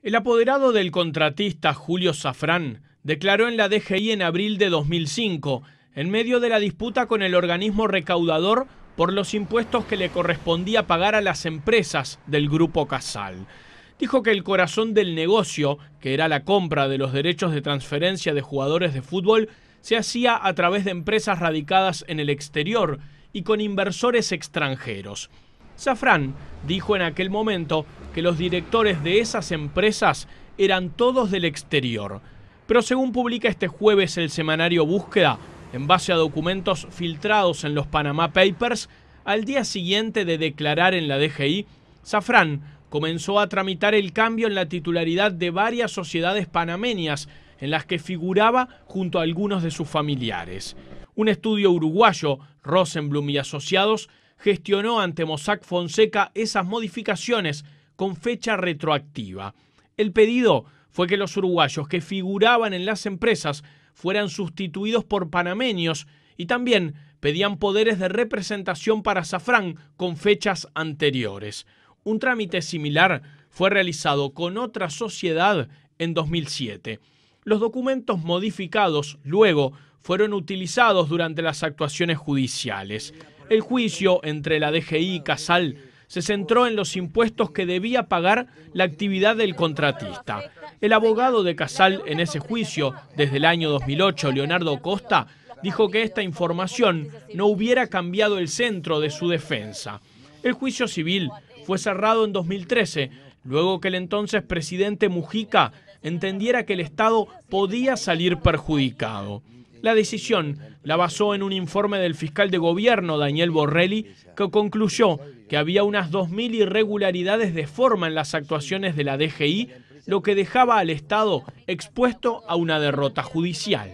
El apoderado del contratista Julio Safrán declaró en la DGI en abril de 2005, en medio de la disputa con el organismo recaudador por los impuestos que le correspondía pagar a las empresas del grupo Casal. Dijo que el corazón del negocio, que era la compra de los derechos de transferencia de jugadores de fútbol, se hacía a través de empresas radicadas en el exterior y con inversores extranjeros. Safran dijo en aquel momento que los directores de esas empresas eran todos del exterior. Pero según publica este jueves el semanario Búsqueda, en base a documentos filtrados en los Panama Papers, al día siguiente de declarar en la DGI, Safran comenzó a tramitar el cambio en la titularidad de varias sociedades panameñas en las que figuraba junto a algunos de sus familiares. Un estudio uruguayo, Rosenblum y Asociados, gestionó ante Mossack Fonseca esas modificaciones con fecha retroactiva. El pedido fue que los uruguayos que figuraban en las empresas fueran sustituidos por panameños y también pedían poderes de representación para Safran con fechas anteriores. Un trámite similar fue realizado con otra sociedad en 2007. Los documentos modificados luego fueron utilizados durante las actuaciones judiciales. El juicio entre la DGI y Casal se centró en los impuestos que debía pagar la actividad del contratista. El abogado de Casal en ese juicio, desde el año 2008, Leonardo Costa, dijo que esta información no hubiera cambiado el centro de su defensa. El juicio civil fue cerrado en 2013, luego que el entonces presidente Mujica entendiera que el Estado podía salir perjudicado. La decisión la basó en un informe del fiscal de gobierno Daniel Borrelli que concluyó que había unas 2.000 irregularidades de forma en las actuaciones de la DGI, lo que dejaba al Estado expuesto a una derrota judicial.